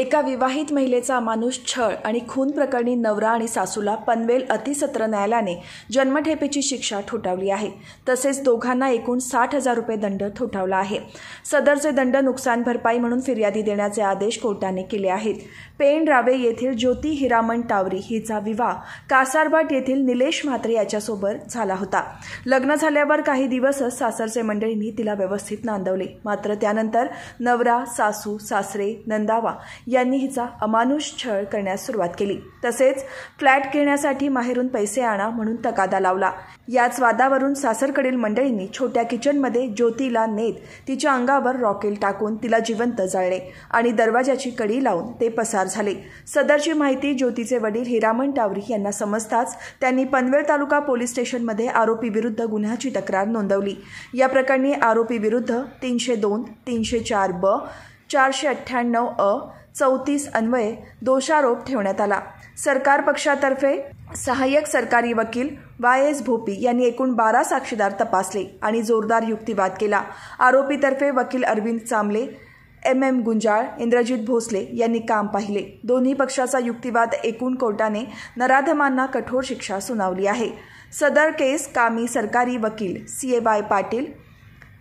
एका विवाहित महिलेचा माणूस छळ आणि खून प्रकरणी नवरा आणि सासूला पनवेल अतिसत्र न्यायालयाने जन्मठेपेची शिक्षा ठोठावली आहे तसेच दोघांना एकूण साठ हजार रुपये दंड ठोठावला आहे सदरचे दंड नुकसान भरपाई म्हणून फिर्यादी देण्याचे आदेश कोर्टाने केले आहेत पेण रावे येथील ज्योती हिरामन टावरी हिचा विवाह कासारबाट येथील निलेश म्हात्रे याच्यासोबत झाला होता लग्न झाल्यावर काही दिवसच सासरचे मंडळींनी तिला व्यवस्थित नांदवले मात्र त्यानंतर नवरा सासू सासरे नंदावा यांनी हिचा अमानुष छळ करण्यास सुरुवात केली तसेच फ्लॅट घेण्यासाठी माहेरून पैसे आणा म्हणून तकादा लावला याच वादावरून सासरकडील मंडळींनी छोट्या किचनमध्ये ज्योतीला नेत तिच्या अंगावर रॉकेल टाकून तिला जिवंत जाळले आणि दरवाजाची कडी लावून ते पसार झाले सदरची माहिती ज्योतीचे वडील हिरामन टावरी यांना समजताच त्यांनी पनवेल तालुका पोलीस स्टेशनमध्ये आरोपीविरुद्ध गुन्ह्याची तक्रार नोंदवली या प्रकरणी आरोपीविरुद्ध तीनशे दोन तीनशे चार ब चारशे अठ्ठ्याण्णव अ चौतीस अन्वये दोषारोप ठेवण्यात आला सरकार पक्षातर्फे सहाय्यक सरकारी वकील वाय एस भोपी यांनी एकूण बारा साक्षीदार तपासले आणि जोरदार युक्तिवाद केला आरोपीतर्फे वकील अरविंद चामले एम एम गुंजाळ इंद्रजित भोसले यांनी काम पाहिले दोन्ही पक्षाचा युक्तिवाद एकूण कोर्टाने नराधमांना कठोर शिक्षा सुनावली आहे सदर केस कामी सरकारी वकील सी ए वाय पाटील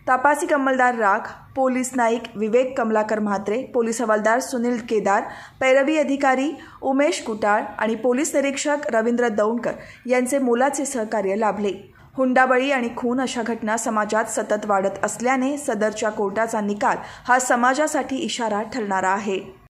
तपासिक कंमलदार राख पोलीस नाईक विवेक कमलाकर म्हात्रे पोलीस हवालदार सुनील केदार पैरवी अधिकारी उमेश कुटाळ आणि पोलीस निरीक्षक रवींद्र दौंडकर यांचे मोलाचे सहकार्य लाभले हुंडाबळी आणि खून अशा घटना समाजात सतत वाढत असल्याने सदरच्या कोर्टाचा निकाल हा समाजासाठी इशारा ठरणारा आहे